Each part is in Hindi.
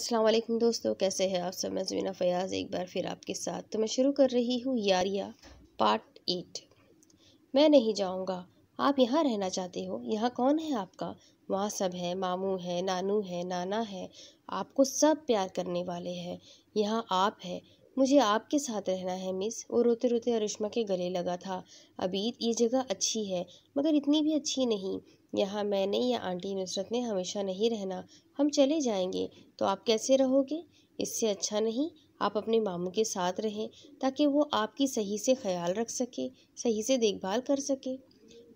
अस्सलाम वालेकुम दोस्तों कैसे हैं आप सब मैं जमीना फ़याज़ एक बार फिर आपके साथ तो मैं शुरू कर रही हूँ यारिया पार्ट एट मैं नहीं जाऊँगा आप यहाँ रहना चाहते हो यहाँ कौन है आपका वहाँ सब है मामू है नानू है नाना है आपको सब प्यार करने वाले हैं यहाँ आप है मुझे आपके साथ रहना है मिस वो रोते रोते अरिश्मा के गले लगा था अबीद ये जगह अच्छी है मगर इतनी भी अच्छी नहीं यहाँ मैंने या आंटी नुसरत ने हमेशा नहीं रहना हम चले जाएंगे तो आप कैसे रहोगे इससे अच्छा नहीं आप अपने मामू के साथ रहें ताकि वो आपकी सही से ख्याल रख सके सही से देखभाल कर सके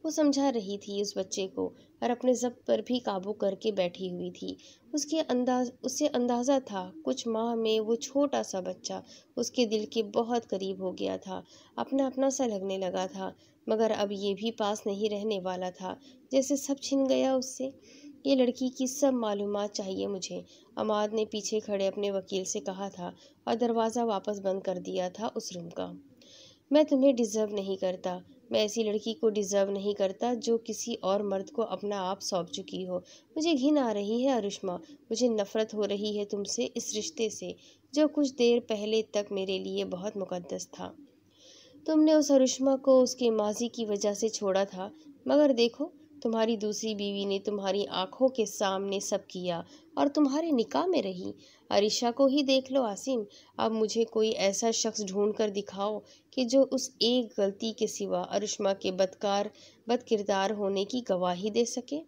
वो समझा रही थी उस बच्चे को और अपने जब पर भी काबू करके बैठी हुई थी उसके अंदाज उससे अंदाज़ा था कुछ माह में वो छोटा सा बच्चा उसके दिल के बहुत करीब हो गया था अपना अपना सा लगने लगा था मगर अब ये भी पास नहीं रहने वाला था जैसे सब छिन गया उससे ये लड़की की सब मालूम चाहिए मुझे अमाद ने पीछे खड़े अपने वकील से कहा था और दरवाज़ा वापस बंद कर दिया था उस रूम का मैं तुम्हें डिज़र्व नहीं करता मैं ऐसी लड़की को डिज़र्व नहीं करता जो किसी और मर्द को अपना आप सौंप चुकी हो मुझे घिन आ रही है अरुष्मा मुझे नफ़रत हो रही है तुमसे इस रिश्ते से जो कुछ देर पहले तक मेरे लिए बहुत मुकदस था तुमने उस अरुष्मा को उसके माजी की वजह से छोड़ा था मगर देखो तुम्हारी दूसरी बीवी ने तुम्हारी आंखों के सामने सब किया और तुम्हारे निकाह में रही अरिशा को ही देख लो आसिम अब मुझे कोई ऐसा शख्स ढूंढ कर दिखाओ कि जो उस एक गलती के सिवा अरिश्मा के बदकार बद किरदार होने की गवाही दे सके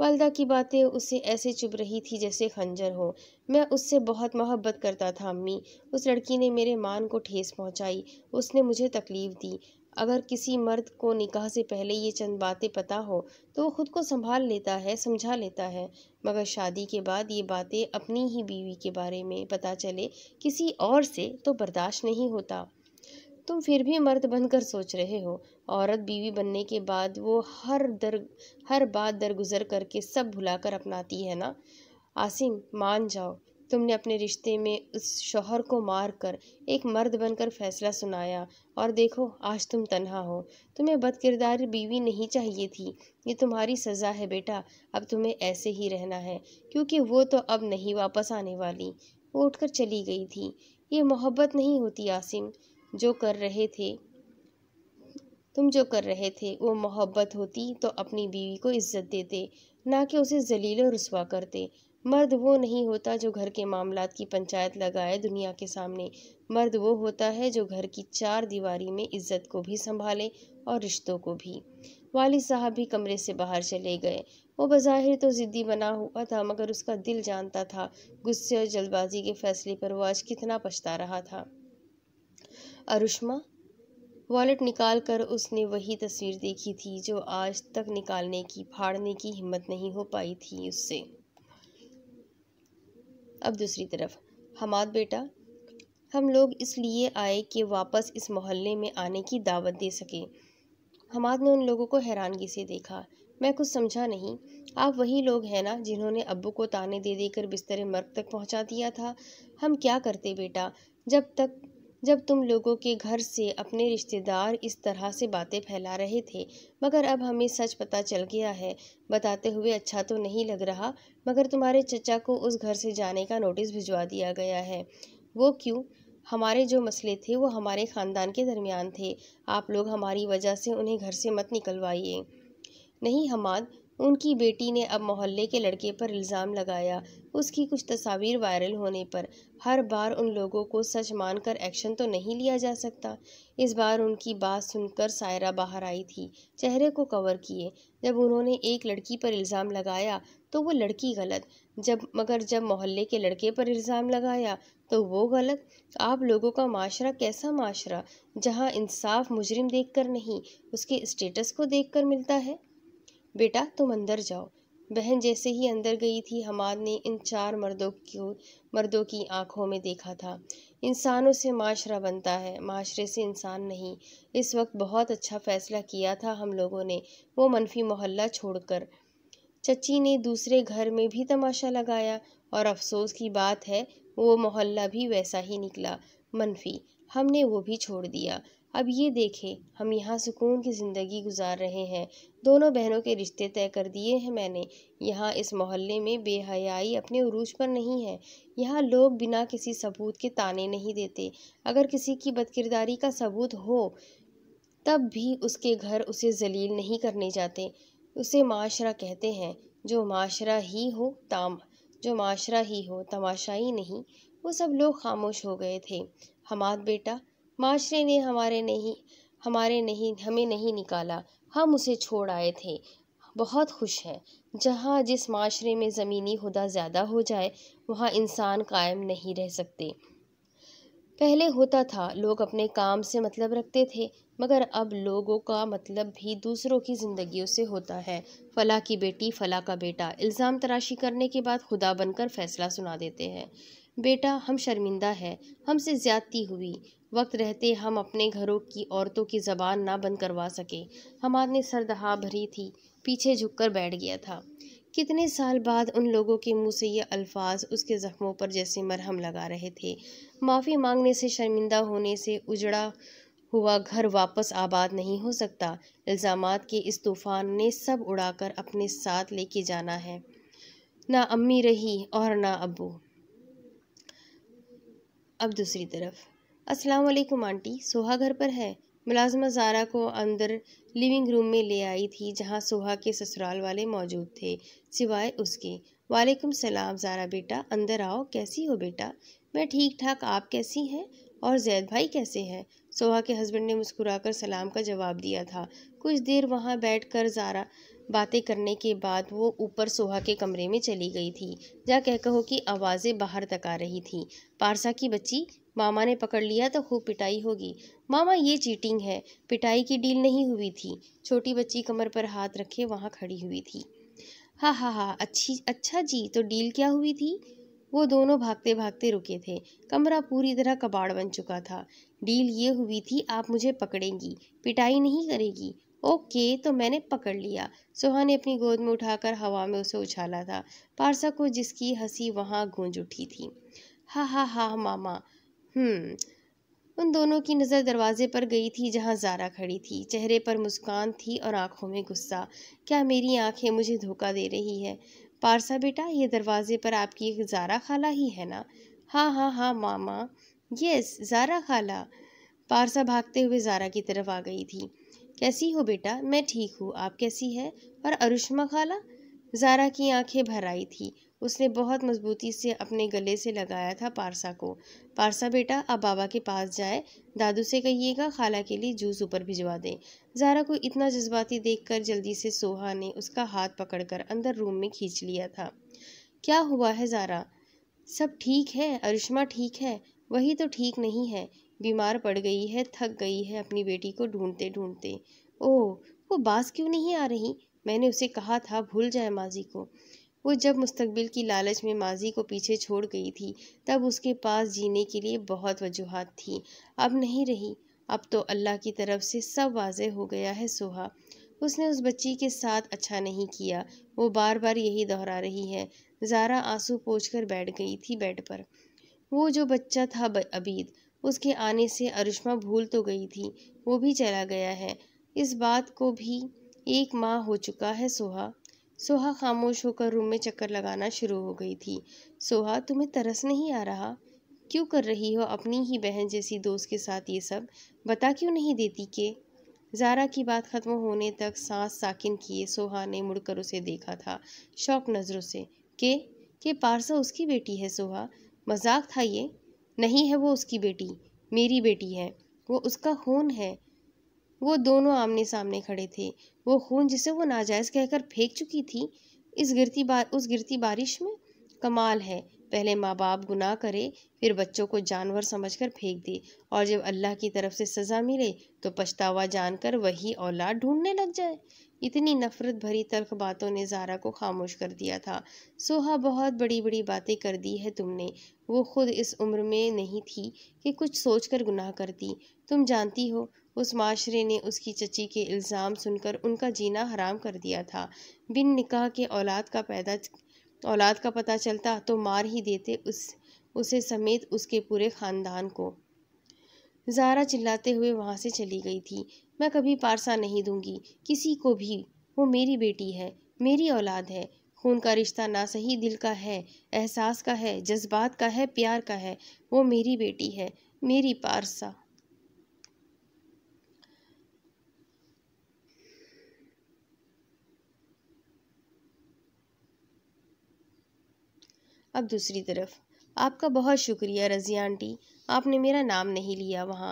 वालदा की बातें उसे ऐसे चुभ रही थी जैसे खंजर हो मैं उससे बहुत मोहब्बत करता था अम्मी उस लड़की ने मेरे मान को ठेस पहुंचाई उसने मुझे तकलीफ़ दी अगर किसी मर्द को निकाह से पहले ये चंद बातें पता हो तो वो ख़ुद को संभाल लेता है समझा लेता है मगर शादी के बाद ये बातें अपनी ही बीवी के बारे में पता चले किसी और से तो बर्दाश्त नहीं होता तुम फिर भी मर्द बनकर सोच रहे हो औरत बीवी बनने के बाद वो हर दर हर बात दरगुजर करके सब भुलाकर अपनाती है ना आसिम मान जाओ तुमने अपने रिश्ते में उस शौहर को मार कर एक मर्द बनकर फैसला सुनाया और देखो आज तुम तनहा हो तुम्हें बदकिरदार बीवी नहीं चाहिए थी ये तुम्हारी सज़ा है बेटा अब तुम्हें ऐसे ही रहना है क्योंकि वो तो अब नहीं वापस आने वाली वो उठकर चली गई थी ये मोहब्बत नहीं होती आसिम जो कर रहे थे तुम जो कर रहे थे वो मोहब्बत होती तो अपनी बीवी को इज्जत देते ना कि उसे जलील और रसवा करते मर्द वो नहीं होता जो घर के मामलात की पंचायत लगाए दुनिया के सामने मर्द वो होता है जो घर की चार दीवारी में इज्जत को भी संभाले और रिश्तों को भी वाली साहब भी कमरे से बाहर चले गए वो बज़ाहिर तो ज़िद्दी बना हुआ था मगर उसका दिल जानता था गुस्से और जल्दबाजी के फैसले पर वो आज कितना पछता रहा था अरुष्मा वॉलेट निकाल कर उसने वही तस्वीर देखी थी जो आज तक निकालने की फाड़ने की हिम्मत नहीं हो पाई थी उससे अब दूसरी तरफ हमाद बेटा हम लोग इसलिए आए कि वापस इस मोहल्ले में आने की दावत दे सकें हमाद ने उन लोगों को हैरानगी से देखा मैं कुछ समझा नहीं आप वही लोग हैं ना जिन्होंने अब्बू को ताने दे देकर बिस्तर मर्ग तक पहुंचा दिया था हम क्या करते बेटा जब तक जब तुम लोगों के घर से अपने रिश्तेदार इस तरह से बातें फैला रहे थे मगर अब हमें सच पता चल गया है बताते हुए अच्छा तो नहीं लग रहा मगर तुम्हारे चचा को उस घर से जाने का नोटिस भिजवा दिया गया है वो क्यों हमारे जो मसले थे वो हमारे ख़ानदान के दरमियान थे आप लोग हमारी वजह से उन्हें घर से मत निकलवाइए नहीं हमाद उनकी बेटी ने अब मोहल्ले के लड़के पर इल्ज़ाम लगाया उसकी कुछ तस्वीर वायरल होने पर हर बार उन लोगों को सच मानकर एक्शन तो नहीं लिया जा सकता इस बार उनकी बात सुनकर सायरा बाहर आई थी चेहरे को कवर किए जब उन्होंने एक लड़की पर इल्ज़ाम लगाया तो वो लड़की गलत जब मगर जब मोहल्ले के लड़के पर इल्ज़ाम लगाया तो वो गलत आप लोगों का माशरा कैसा माशरा जहाँ इंसाफ मुजरिम देखकर नहीं उसके स्टेटस को देखकर मिलता है बेटा तुम अंदर जाओ बहन जैसे ही अंदर गई थी हमाद ने इन चार मर्दों को मर्दों की आंखों में देखा था इंसानों से माशरा बनता है माशरे से इंसान नहीं इस वक्त बहुत अच्छा फ़ैसला किया था हम लोगों ने वो मनफी मोहल्ला छोड़कर चची ने दूसरे घर में भी तमाशा लगाया और अफसोस की बात है वो मोहल्ला भी वैसा ही निकला मनफी हमने वो भी छोड़ दिया अब ये देखें हम यहाँ सुकून की ज़िंदगी गुजार रहे हैं दोनों बहनों के रिश्ते तय कर दिए हैं मैंने यहाँ इस मोहल्ले में बेहयाई अपने उरूज पर नहीं है यहाँ लोग बिना किसी सबूत के ताने नहीं देते अगर किसी की बदकिरदारी का सबूत हो तब भी उसके घर उसे जलील नहीं करने जाते उसे माशरा कहते हैं जो माशरा ही हो ताम जो माशरा ही हो तमाशाई नहीं वो सब लोग खामोश हो गए थे हमाद बेटा माशरे ने हमारे नहीं हमारे नहीं हमें नहीं निकाला हम उसे छोड़ आए थे बहुत खुश हैं जहाँ जिस माशरे में ज़मीनी खुदा ज़्यादा हो जाए वहाँ इंसान कायम नहीं रह सकते पहले होता था लोग अपने काम से मतलब रखते थे मगर अब लोगों का मतलब भी दूसरों की ज़िंदगियों से होता है फ़ला की बेटी फ़ला का बेटा इल्ज़ाम तराशी करने के बाद खुदा बनकर फ़ैसला सुना देते हैं बेटा हम शर्मिंदा है हमसे ज़्यादती हुई वक्त रहते हम अपने घरों की औरतों की ज़बान ना बंद करवा सके हमारे सरदहा भरी थी पीछे झुककर बैठ गया था कितने साल बाद उन लोगों के मुंह से ये अल्फाज उसके ज़ख्मों पर जैसे मरहम लगा रहे थे माफ़ी मांगने से शर्मिंदा होने से उजड़ा हुआ घर वापस आबाद नहीं हो सकता इल्ज़ाम के इस तूफ़ान ने सब उड़ाकर अपने साथ लेके जाना है ना अम्मी रही और ना अबू अब दूसरी तरफ अस्सलाम वालेकुम आंटी सोहा घर पर है मुलाजमा जारा को अंदर लिविंग रूम में ले आई थी जहाँ सोहा के ससुराल वाले मौजूद थे सिवाय उसके वालेकुम सलाम जारा बेटा अंदर आओ कैसी हो बेटा मैं ठीक ठाक आप कैसी हैं और जैद भाई कैसे हैं सोहा के हस्बैंड ने मुस्कुराकर सलाम का जवाब दिया था कुछ देर वहाँ बैठ कर जारा बातें करने के बाद वो ऊपर सोहा के कमरे में चली गई थी जा कह कहो कि आवाज़ें बाहर तक आ रही थी पारसा की बच्ची मामा ने पकड़ लिया तो खूब पिटाई होगी मामा ये चीटिंग है पिटाई की डील नहीं हुई थी छोटी बच्ची कमर पर हाथ रखे वहाँ खड़ी हुई थी हाँ हाँ हाँ अच्छी अच्छा जी तो डील क्या हुई थी वो दोनों भागते भागते रुके थे कमरा पूरी तरह कबाड़ बन चुका था डील ये हुई थी आप मुझे पकड़ेंगी पिटाई नहीं करेगी ओके तो मैंने पकड़ लिया सुहा ने अपनी गोद में उठाकर हवा में उसे उछाला था पारसा को जिसकी हंसी वहाँ गूंज उठी थी हा हा हा मामा हम्म उन दोनों की नज़र दरवाजे पर गई थी जहाँ जारा खड़ी थी चेहरे पर मुस्कान थी और आंखों में गुस्सा क्या मेरी आंखें मुझे धोखा दे रही है पारसा बेटा ये दरवाजे पर आपकी एक जारा खाला ही है ना हाँ हाँ हाँ मामा यस जारा खाला पारसा भागते हुए जारा की तरफ आ गई थी कैसी हो बेटा मैं ठीक हूँ आप कैसी है और अरुष्मा खाला जारा की आंखें भर आई थी उसने बहुत मजबूती से अपने गले से लगाया था पारसा को पारसा बेटा अब बाबा के पास जाए दादू से कहिएगा खाला के लिए जूस ऊपर भिजवा दें जारा को इतना जज्बाती देखकर जल्दी से सोहा ने उसका हाथ पकड़कर अंदर रूम में खींच लिया था क्या हुआ है जारा सब ठीक है अरुष्मा ठीक है वही तो ठीक नहीं है बीमार पड़ गई है थक गई है अपनी बेटी को ढूंढते ढूंढते ओह वो बास क्यों नहीं आ रही मैंने उसे कहा था भूल जाए माजी को वो जब मुस्तबिल की लालच में माजी को पीछे छोड़ गई थी तब उसके पास जीने के लिए बहुत वजूहत थी अब नहीं रही अब तो अल्लाह की तरफ से सब वाज हो गया है सुहा उसने उस बच्ची के साथ अच्छा नहीं किया वो बार बार यही दोहरा रही है जारा आंसू पोछ कर बैठ गई थी बेड पर वो जो बच्चा था अबीद उसके आने से अरिश्मा भूल तो गई थी वो भी चला गया है इस बात को भी एक माह हो चुका है सोहा सोहा खामोश होकर रूम में चक्कर लगाना शुरू हो गई थी सोहा तुम्हें तरस नहीं आ रहा क्यों कर रही हो अपनी ही बहन जैसी दोस्त के साथ ये सब बता क्यों नहीं देती के जारा की बात खत्म होने तक सांस साकिन किए सोहा ने मुड़कर उसे देखा था शौक नज़रों से के के पारसा उसकी बेटी है सोहा मजाक था ये नहीं है वो उसकी बेटी मेरी बेटी है वो उसका खून है वो दोनों आमने सामने खड़े थे वो खून जिसे वो नाजायज़ कहकर फेंक चुकी थी इस गिरती बार उस गिरती बारिश में कमाल है पहले माँ बाप गुनाह करे फिर बच्चों को जानवर समझकर फेंक दे और जब अल्लाह की तरफ से सज़ा मिले तो पछतावा जानकर वही औलाद ढूंढने लग जाए इतनी नफ़रत भरी तल्ख बातों ने जारा को खामोश कर दिया था सोहा बहुत बड़ी बड़ी बातें कर दी है तुमने वो खुद इस उम्र में नहीं थी कि कुछ सोच कर गुनाह करती तुम जानती हो उस माशरे ने उसकी चची के इल्ज़ाम सुनकर उनका जीना हराम कर दिया था बिन निकाह के औलाद का पैदा औलाद का पता चलता तो मार ही देते उस उसे समेत उसके पूरे ख़ानदान को जारा चिल्लाते हुए वहाँ से चली गई थी मैं कभी पारसा नहीं दूंगी किसी को भी वो मेरी बेटी है मेरी औलाद है खून का रिश्ता ना सही दिल का है एहसास का है जज्बात का है प्यार का है वो मेरी बेटी है मेरी पारसा अब दूसरी तरफ आपका बहुत शुक्रिया रज़िया आंटी आपने मेरा नाम नहीं लिया वहाँ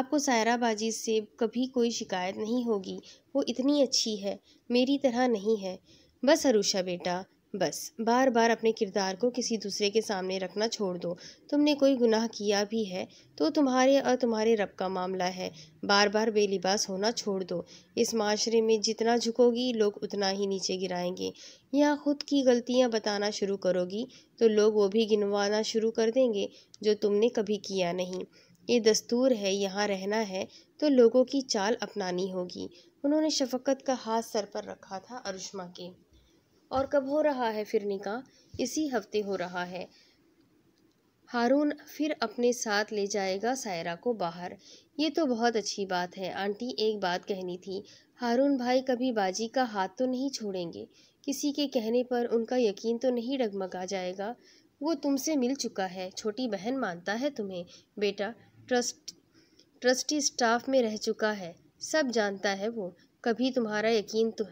आपको सायराबाजी से कभी कोई शिकायत नहीं होगी वो इतनी अच्छी है मेरी तरह नहीं है बस अरुषा बेटा बस बार बार अपने किरदार को किसी दूसरे के सामने रखना छोड़ दो तुमने कोई गुनाह किया भी है तो तुम्हारे और तुम्हारे रब का मामला है बार बार बेलिबास होना छोड़ दो इस माशरे में जितना झुकोगी लोग उतना ही नीचे गिराएंगे या खुद की गलतियां बताना शुरू करोगी तो लोग वो भी गिनवाना शुरू कर देंगे जो तुमने कभी किया नहीं ये दस्तूर है यहाँ रहना है तो लोगों की चाल अपनानी होगी उन्होंने शफकत का हाथ सर पर रखा था अरुषमा के और कब हो रहा है फिर निका इसी हफ्ते हो रहा है हारून फिर अपने साथ ले जाएगा सायरा को बाहर ये तो बहुत अच्छी बात है आंटी एक बात कहनी थी हारून भाई कभी बाजी का हाथ तो नहीं छोड़ेंगे किसी के कहने पर उनका यकीन तो नहीं डगमगा जाएगा वो तुमसे मिल चुका है छोटी बहन मानता है तुम्हें बेटा ट्रस्ट ट्रस्टी स्टाफ में रह चुका है सब जानता है वो कभी तुम्हारा यकीन तो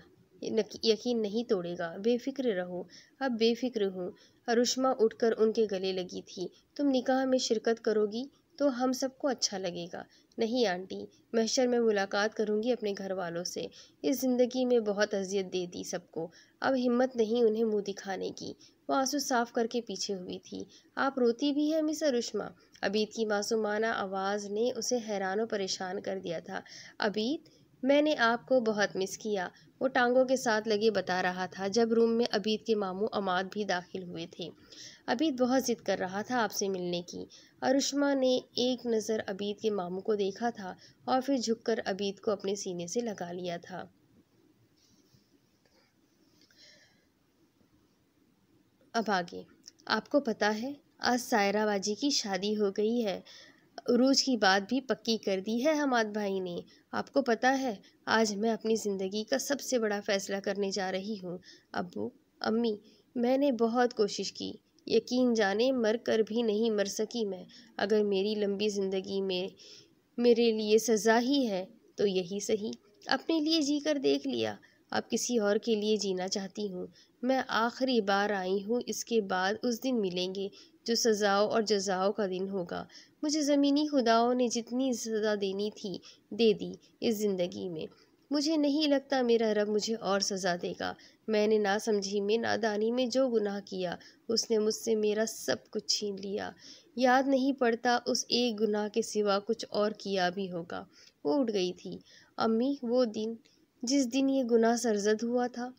यकीन नहीं तोड़ेगा बेफिक्र रहो अब बेफिक्र हूँ अरुष्मा उठकर उनके गले लगी थी तुम निकाह में शिरकत करोगी तो हम सबको अच्छा लगेगा नहीं आंटी महशर में मुलाकात करूंगी अपने घर वालों से इस ज़िंदगी में बहुत अजियत दे दी सबको अब हिम्मत नहीं उन्हें मुंह दिखाने की वो आंसू साफ करके पीछे हुई थी आप रोती भी हैं मिस अरुष्मा अबीत की मासूमाना आवाज़ ने उसे हैरान और परेशान कर दिया था अबीत मैंने आपको बहुत मिस किया वो टांगों के साथ लगे बता रहा था जब रूम में अबीद के मामू अमाद भी दाखिल हुए थे अबीद बहुत ज़िद कर रहा था आपसे मिलने की अरुष्मा ने एक नज़र अबीद के मामू को देखा था और फिर झुककर अबीद को अपने सीने से लगा लिया था अब आगे आपको पता है आज सायरा बाजी की शादी हो गई है उरूज की बात भी पक्की कर दी है हमाद भाई ने आपको पता है आज मैं अपनी ज़िंदगी का सबसे बड़ा फ़ैसला करने जा रही हूँ अबू अम्मी मैंने बहुत कोशिश की यकीन जाने मर कर भी नहीं मर सकी मैं अगर मेरी लंबी ज़िंदगी में मेरे लिए सज़ा ही है तो यही सही अपने लिए जी कर देख लिया अब किसी और के लिए जीना चाहती हूँ मैं आखिरी बार आई हूँ इसके बाद उस दिन मिलेंगे जो तो सज़ाओं और जजाओं का दिन होगा मुझे ज़मीनी खुदाओं ने जितनी सज़ा देनी थी दे दी इस ज़िंदगी में मुझे नहीं लगता मेरा रब मुझे और सज़ा देगा मैंने ना समझी में ना दानी में जो गुनाह किया उसने मुझसे मेरा सब कुछ छीन लिया याद नहीं पड़ता उस एक गुनाह के सिवा कुछ और किया भी होगा वो उठ गई थी अम्मी वो दिन जिस दिन ये गुनाह सरजद हुआ था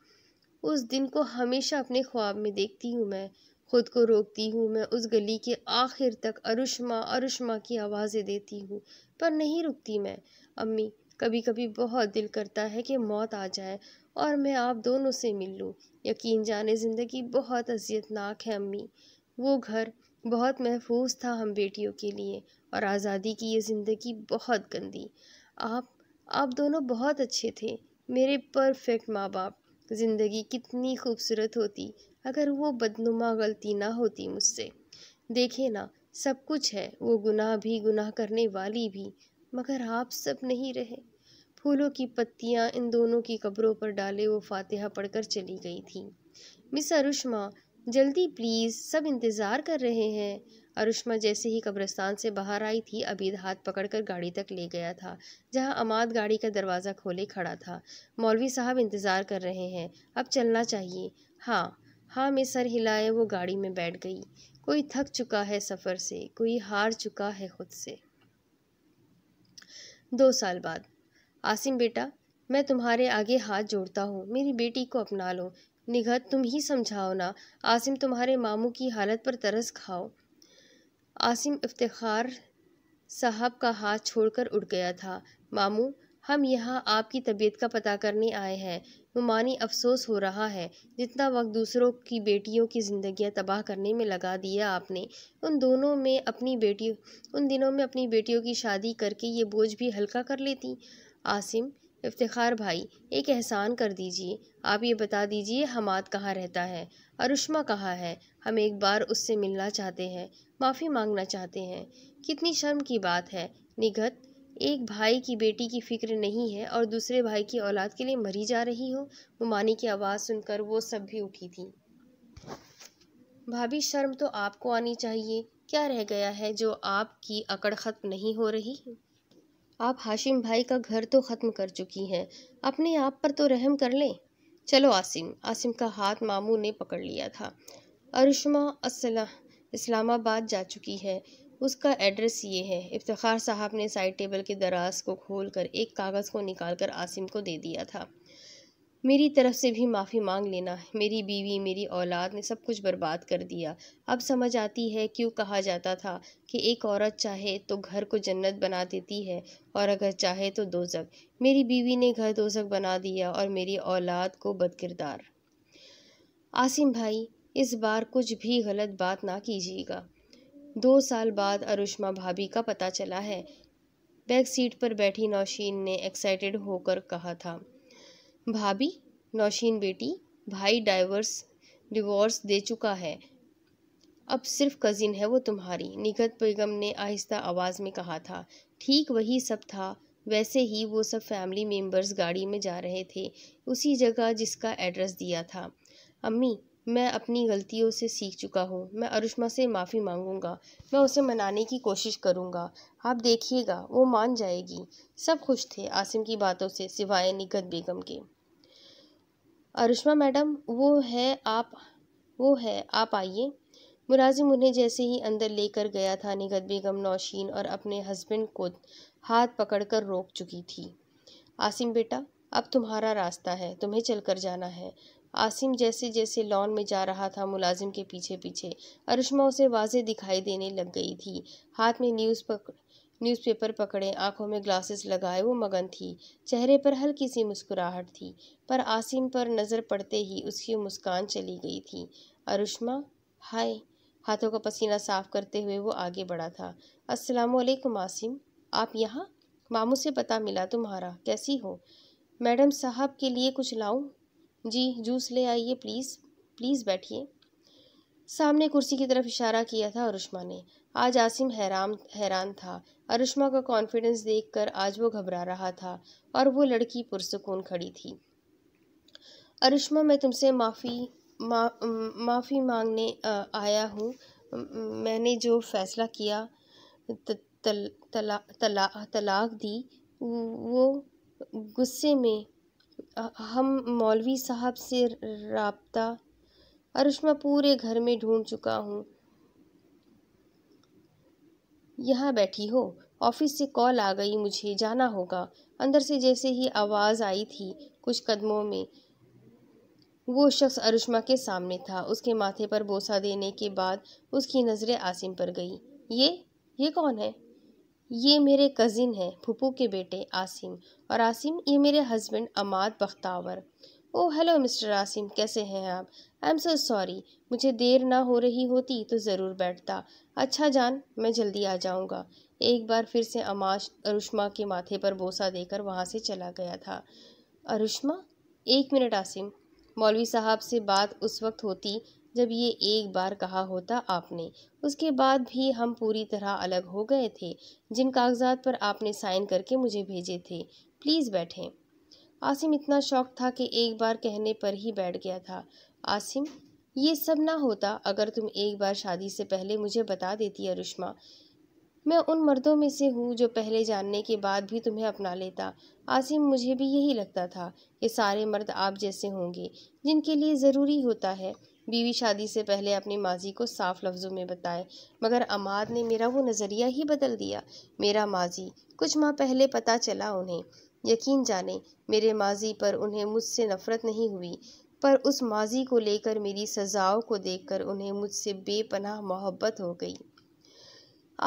उस दिन को हमेशा अपने ख्वाब में देखती हूँ मैं खुद को रोकती हूँ मैं उस गली के आखिर तक अरुषमा अरुषमा की आवाज़ें देती हूँ पर नहीं रुकती मैं अम्मी कभी कभी बहुत दिल करता है कि मौत आ जाए और मैं आप दोनों से मिल लूँ यकीन जाने ज़िंदगी बहुत अजियतनाक है अम्मी वो घर बहुत महफूज था हम बेटियों के लिए और आज़ादी की ये ज़िंदगी बहुत गंदी आप आप दोनों बहुत अच्छे थे मेरे परफेक्ट माँ बाप ज़िंदगी कितनी खूबसूरत होती अगर वो बदनुमा गलती ना होती मुझसे देखे ना सब कुछ है वो गुनाह भी गुनाह करने वाली भी मगर आप सब नहीं रहे फूलों की पत्तियाँ इन दोनों की कब्रों पर डाले वो फातिहा पढ़कर चली गई थी मिस अरुषमा जल्दी प्लीज़ सब इंतज़ार कर रहे हैं अरुष्मा जैसे ही कब्रिस्तान से बाहर आई थी अबीद हाथ पकड़कर गाड़ी तक ले गया था जहां अमाद गाड़ी का दरवाज़ा खोले खड़ा था मौलवी साहब इंतज़ार कर रहे हैं अब चलना चाहिए हाँ हाँ मैं सर हिलाए वो गाड़ी में बैठ गई कोई थक चुका है सफ़र से कोई हार चुका है खुद से दो साल बाद आसिम बेटा मैं तुम्हारे आगे हाथ जोड़ता हूँ मेरी बेटी को अपना लो निगहत तुम ही समझाओ ना आसिम तुम्हारे मामू की हालत पर तरस खाओ आसिम इफ्तार साहब का हाथ छोड़कर उठ गया था मामू हम यहाँ आपकी तबीयत का पता करने आए हैं नुमानी अफसोस हो रहा है जितना वक्त दूसरों की बेटियों की ज़िंदगियाँ तबाह करने में लगा दिया आपने उन दोनों में अपनी बेटियों उन दिनों में अपनी बेटियों की शादी करके ये बोझ भी हल्का कर लेती आसिम इफ्तार भाई एक एहसान कर दीजिए आप ये बता दीजिए हमाद कहाँ रहता है अरुषमा कहाँ है हम एक बार उससे मिलना चाहते हैं माफ़ी मांगना चाहते हैं कितनी शर्म की बात है निगत एक भाई की बेटी की फ़िक्र नहीं है और दूसरे भाई की औलाद के लिए मरी जा रही हो मुमानी की आवाज़ सुनकर वो सब भी उठी थी भाभी शर्म तो आपको आनी चाहिए क्या रह गया है जो आपकी अकड़ ख़त्म नहीं हो रही आप हाशिम भाई का घर तो ख़त्म कर चुकी हैं अपने आप पर तो रहम कर लें चलो आसिम आसिम का हाथ मामू ने पकड़ लिया था अरुषमा असला इस्लामाबाद जा चुकी है उसका एड्रेस ये है इफ्तार साहब ने साइड टेबल के दराज को खोल कर एक कागज़ को निकाल कर आसिम को दे दिया था मेरी तरफ से भी माफ़ी मांग लेना मेरी बीवी मेरी औलाद ने सब कुछ बर्बाद कर दिया अब समझ आती है क्यों कहा जाता था कि एक औरत चाहे तो घर को जन्नत बना देती है और अगर चाहे तो दोजक मेरी बीवी ने घर दोजक बना दिया और मेरी औलाद को बदकिरदार आसिम भाई इस बार कुछ भी गलत बात ना कीजिएगा दो साल बाद अरुष्मा भाभी का पता चला है बैक सीट पर बैठी नौशीन ने एक्साइटेड होकर कहा था भाभी नौशीन बेटी भाई डाइवर्स डिवोर्स दे चुका है अब सिर्फ कज़िन है वो तुम्हारी निगत बेगम ने आहिस्ता आवाज़ में कहा था ठीक वही सब था वैसे ही वो सब फैमिली मेम्बर्स गाड़ी में जा रहे थे उसी जगह जिसका एड्रेस दिया था अम्मी मैं अपनी गलतियों से सीख चुका हूँ मैं अरुष्मा से माफ़ी मांगूंगा मैं उसे मनाने की कोशिश करूँगा आप देखिएगा वो मान जाएगी सब खुश थे आसिम की बातों से सिवाय निगत बेगम के अरुषमा मैडम वो है आप वो है आप आइए मुलाजिम उन्हें जैसे ही अंदर लेकर गया था निगत बेगम नौशीन और अपने हस्बैंड को हाथ पकड़कर रोक चुकी थी आसिम बेटा अब तुम्हारा रास्ता है तुम्हें चलकर जाना है आसिम जैसे जैसे लॉन में जा रहा था मुलाजिम के पीछे पीछे अरुषमा उसे वाजे दिखाई देने लग गई थी हाथ में न्यूज़ पकड़ न्यूज़पेपर पकड़े आंखों में ग्लासेस लगाए वो मगन थी चेहरे पर हल्की सी मुस्कुराहट थी पर आसिम पर नज़र पड़ते ही उसकी मुस्कान चली गई थी अरुष्मा हाय हाथों का पसीना साफ करते हुए वो आगे बढ़ा था अस्सलाम वालेकुम आसिम आप यहाँ मामू से पता मिला तुम्हारा कैसी हो मैडम साहब के लिए कुछ लाऊं जी जूस ले आइए प्लीज़ प्लीज़ बैठिए सामने कुर्सी की तरफ इशारा किया था अरुष्मा ने आज आसिम हैरान हैरान था अरुष्मा का कॉन्फिडेंस देखकर आज वो घबरा रहा था और वो लड़की पुरसकून खड़ी थी अरुष्मा मैं तुमसे माफ़ी मा, माफ़ी मांगने आया हूँ मैंने जो फैसला किया त, तल, तला, तला, तलाक दी वो गुस्से में हम मौलवी साहब से रबता और उसमें पूरे घर में ढूंढ चुका हूँ यहाँ बैठी हो ऑफिस से कॉल आ गई मुझे जाना होगा अंदर से जैसे ही आवाज़ आई थी कुछ कदमों में वो शख्स अरुष्मा के सामने था उसके माथे पर बोसा देने के बाद उसकी नज़रें आसिम पर गई ये ये कौन है ये मेरे कज़िन हैं फुपू के बेटे आसिम और आसिम ये मेरे husband Amad Bakhtawar oh hello mister Asim कैसे हैं आप आई एम सो सॉरी मुझे देर ना हो रही होती तो ज़रूर बैठता अच्छा जान मैं जल्दी आ जाऊँगा एक बार फिर से अमाश अरुष्मा के माथे पर बोसा देकर वहाँ से चला गया था अरुष्मा एक मिनट आसिम मौलवी साहब से बात उस वक्त होती जब ये एक बार कहा होता आपने उसके बाद भी हम पूरी तरह अलग हो गए थे जिन कागजात पर आपने साइन करके मुझे भेजे थे प्लीज़ बैठें आसिम इतना शौक था कि एक बार कहने पर ही बैठ गया था आसिम ये सब ना होता अगर तुम एक बार शादी से पहले मुझे बता देती अरुष्मा मैं उन मर्दों में से हूँ जो पहले जानने के बाद भी तुम्हें अपना लेता आसिम मुझे भी यही लगता था कि सारे मर्द आप जैसे होंगे जिनके लिए ज़रूरी होता है बीवी शादी से पहले अपनी माजी को साफ लफ्ज़ों में बताए मगर अमाद ने मेरा वो नज़रिया ही बदल दिया मेरा माजी कुछ माह पहले पता चला उन्हें यकीन जाने मेरे माजी पर उन्हें मुझसे नफ़रत नहीं हुई पर उस माजी को लेकर मेरी सज़ाओं को देखकर उन्हें मुझसे बेपनाह मोहब्बत हो गई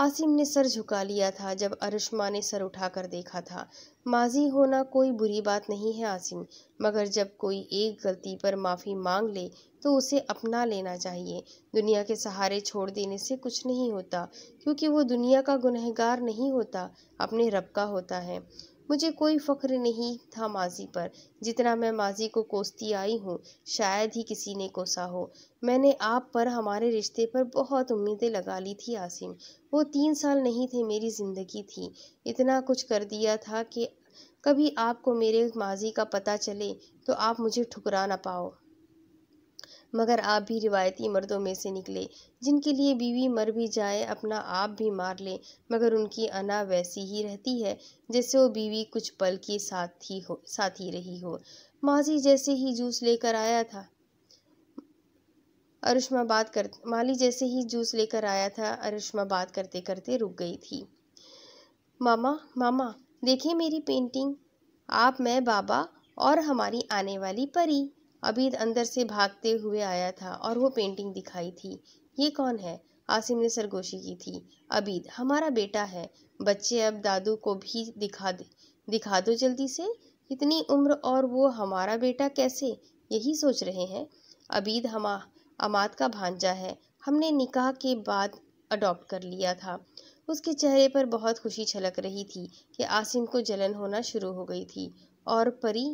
आसिम ने सर झुका लिया था जब अरुषमा ने सर उठाकर देखा था माजी होना कोई बुरी बात नहीं है आसिम मगर जब कोई एक गलती पर माफ़ी मांग ले तो उसे अपना लेना चाहिए दुनिया के सहारे छोड़ देने से कुछ नहीं होता क्योंकि वो दुनिया का गुनहगार नहीं होता अपने रब का होता है मुझे कोई फ़ख्र नहीं था माजी पर जितना मैं माजी को कोसती आई हूँ शायद ही किसी ने कोसा हो मैंने आप पर हमारे रिश्ते पर बहुत उम्मीदें लगा ली थी आसिम वो तीन साल नहीं थे मेरी ज़िंदगी थी इतना कुछ कर दिया था कि कभी आपको मेरे माजी का पता चले तो आप मुझे ठुकरा ना पाओ मगर आप भी रिवायती मर्दों में से निकले जिनके लिए बीवी मर भी जाए अपना आप भी मार ले मगर उनकी अना वैसी ही रहती है जैसे वो बीवी कुछ पल के साथ ही हो साथ ही रही हो माजी जैसे ही जूस लेकर आया था अरुष्मा बात कर माली जैसे ही जूस लेकर आया था अरुष्मा बात करते करते रुक गई थी मामा मामा देखिए मेरी पेंटिंग आप मैं बाबा और हमारी आने वाली परी अबीद अंदर से भागते हुए आया था और वो पेंटिंग दिखाई थी ये कौन है आसिम ने सरगोशी की थी अबीद हमारा बेटा है बच्चे अब दादू को भी दिखा दे दिखा दो जल्दी से इतनी उम्र और वो हमारा बेटा कैसे यही सोच रहे हैं अबीद हम अमाद का भांजा है हमने निकाह के बाद अडॉप्ट कर लिया था उसके चेहरे पर बहुत खुशी छलक रही थी कि आसिम को जलन होना शुरू हो गई थी और Pari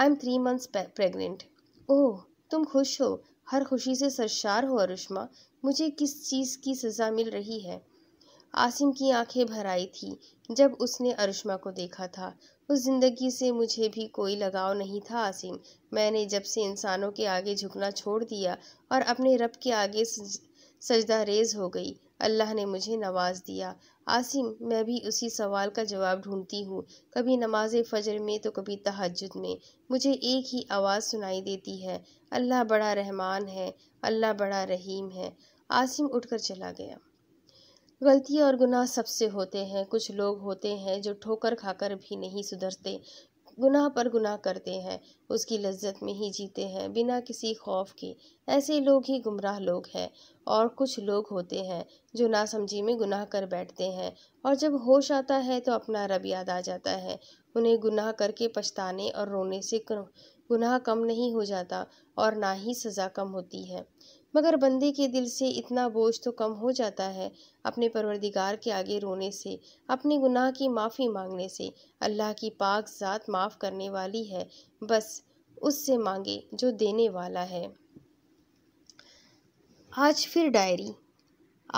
I am three months pregnant oh तुम खुश हो हर खुशी से सरशार हो अरुष्मा मुझे किस चीज़ की सज़ा मिल रही है आसिम की आंखें भर आई थी जब उसने अरुष्मा को देखा था उस ज़िंदगी से मुझे भी कोई लगाव नहीं था आसिम मैंने जब से इंसानों के आगे झुकना छोड़ दिया और अपने रब के आगे सजदा रेज हो गई अल्लाह ने मुझे नवाज दिया आसिम मैं भी उसी सवाल का जवाब ढूंढती हूँ कभी नमाज फ़जर में तो कभी तहजद में मुझे एक ही आवाज़ सुनाई देती है अल्लाह बड़ा रहमान है अल्लाह बड़ा रहीम है आसिम उठकर चला गया गलतियाँ और गुनाह सबसे होते हैं कुछ लोग होते हैं जो ठोकर खाकर भी नहीं सुधरते गुनाह पर गुनाह करते हैं उसकी लज्जत में ही जीते हैं बिना किसी खौफ के ऐसे लोग ही गुमराह लोग हैं और कुछ लोग होते हैं जो नासमझी में गुनाह कर बैठते हैं और जब होश आता है तो अपना रब याद आ जाता है उन्हें गुनाह करके पछताने और रोने से गुनाह कम नहीं हो जाता और ना ही सज़ा कम होती है मगर बंदे के दिल से इतना बोझ तो कम हो जाता है अपने परवरदिगार के आगे रोने से अपने गुनाह की माफ़ी मांगने से अल्लाह की पाक ज़ात माफ़ करने वाली है बस उससे मांगे जो देने वाला है आज फिर डायरी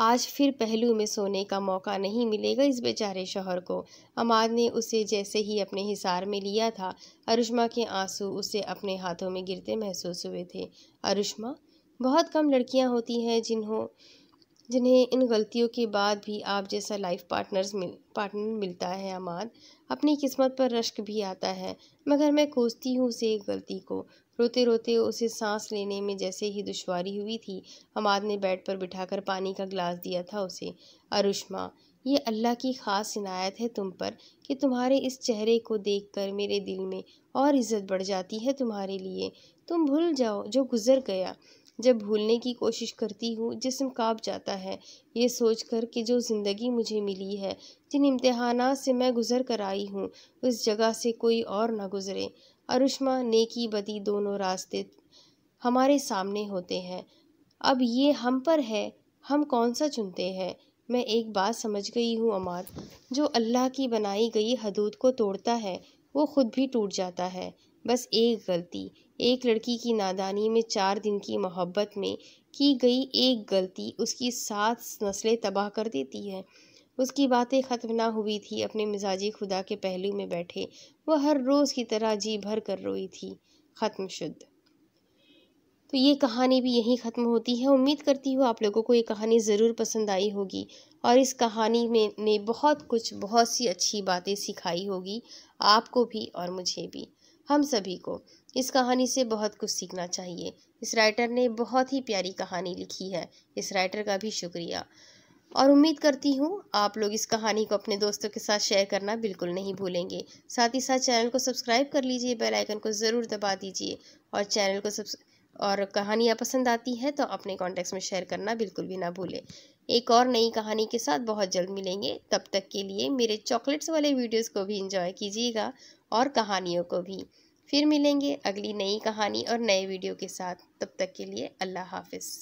आज फिर पहलू में सोने का मौका नहीं मिलेगा इस बेचारे शोहर को अमाद ने उसे जैसे ही अपने हिसार में लिया था अरुष्मा के आंसू उसे अपने हाथों में गिरते महसूस हुए थे अरुष्मा बहुत कम लड़कियां होती हैं जिन्हों जिन्हें इन गलतियों के बाद भी आप जैसा लाइफ पार्टनर्स मिल पार्टनर मिलता है अमान अपनी किस्मत पर रश्क भी आता है मगर मैं कोसती हूँ उसे एक गलती को रोते रोते उसे सांस लेने में जैसे ही दुश्वारी हुई थी अमाद ने बेड पर बिठाकर पानी का गिलास दिया था उसे अरुष्मा ये अल्लाह की ख़ास इनायत है तुम पर कि तुम्हारे इस चेहरे को देखकर मेरे दिल में और इज़्ज़त बढ़ जाती है तुम्हारे लिए तुम भूल जाओ जो गुज़र गया जब भूलने की कोशिश करती हूँ जिसम काँप जाता है ये सोच कर कि जो ज़िंदगी मुझे मिली है जिन इम्तहान से मैं गुज़र कर आई हूँ उस जगह से कोई और ना गुज़रे अरुष्मा नेकी बदी दोनों रास्ते हमारे सामने होते हैं अब ये हम पर है हम कौन सा चुनते हैं मैं एक बात समझ गई हूँ अमार जो अल्लाह की बनाई गई हदूद को तोड़ता है वो ख़ुद भी टूट जाता है बस एक गलती एक लड़की की नादानी में चार दिन की मोहब्बत में की गई एक गलती उसकी सात नस्लें तबाह कर देती है उसकी बातें ख़त्म ना हुई थी अपने मिजाजी खुदा के पहलू में बैठे वह हर रोज़ की तरह जी भर कर रोई थी ख़त्म शुद्ध तो ये कहानी भी यहीं ख़त्म होती है उम्मीद करती हूँ आप लोगों को ये कहानी ज़रूर पसंद आई होगी और इस कहानी में ने बहुत कुछ बहुत सी अच्छी बातें सिखाई होगी आपको भी और मुझे भी हम सभी को इस कहानी से बहुत कुछ सीखना चाहिए इस राइटर ने बहुत ही प्यारी कहानी लिखी है इस राइटर का भी शुक्रिया और उम्मीद करती हूँ आप लोग इस कहानी को अपने दोस्तों के साथ शेयर करना बिल्कुल नहीं भूलेंगे साथ ही साथ चैनल को सब्सक्राइब कर लीजिए बेल आइकन को ज़रूर दबा दीजिए और चैनल को सब्स और कहानियाँ पसंद आती हैं तो अपने कॉन्टेक्स्ट में शेयर करना बिल्कुल भी ना भूलें एक और नई कहानी के साथ बहुत जल्द मिलेंगे तब तक के लिए मेरे चॉकलेट्स वाले वीडियोज़ को भी इंजॉय कीजिएगा और कहानियों को भी फिर मिलेंगे अगली नई कहानी और नए वीडियो के साथ तब तक के लिए अल्लाह हाफिज़